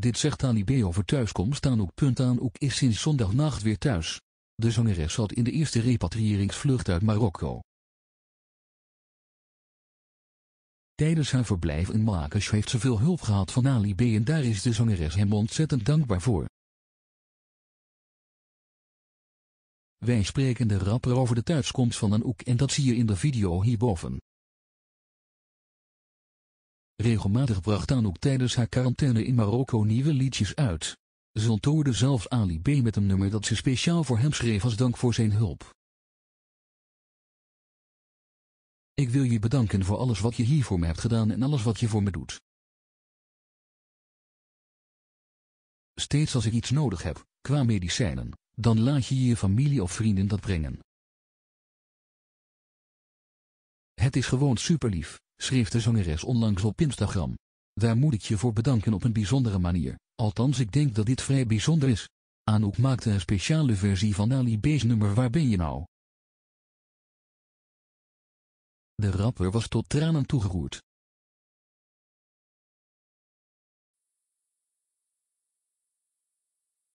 Dit zegt B over thuiskomst aan Ook. Punt aan Ook is sinds zondagnacht weer thuis. De zangeres zat in de eerste repatriëringsvlucht uit Marokko. Tijdens haar verblijf in Marrakesh heeft ze veel hulp gehad van Ali B en daar is de zangeres hem ontzettend dankbaar voor. Wij spreken de rapper over de thuiskomst van Anouk en dat zie je in de video hierboven. Regelmatig bracht ook tijdens haar quarantaine in Marokko nieuwe liedjes uit. Ze toerde zelfs Ali B met een nummer dat ze speciaal voor hem schreef als dank voor zijn hulp. Ik wil je bedanken voor alles wat je hier voor me hebt gedaan en alles wat je voor me doet. Steeds als ik iets nodig heb, qua medicijnen, dan laat je je familie of vrienden dat brengen. Het is gewoon super lief schreef de zangeres onlangs op Instagram. Daar moet ik je voor bedanken op een bijzondere manier, althans ik denk dat dit vrij bijzonder is. Anouk maakte een speciale versie van Ali B's nummer Waar ben je nou? De rapper was tot tranen toegeroerd.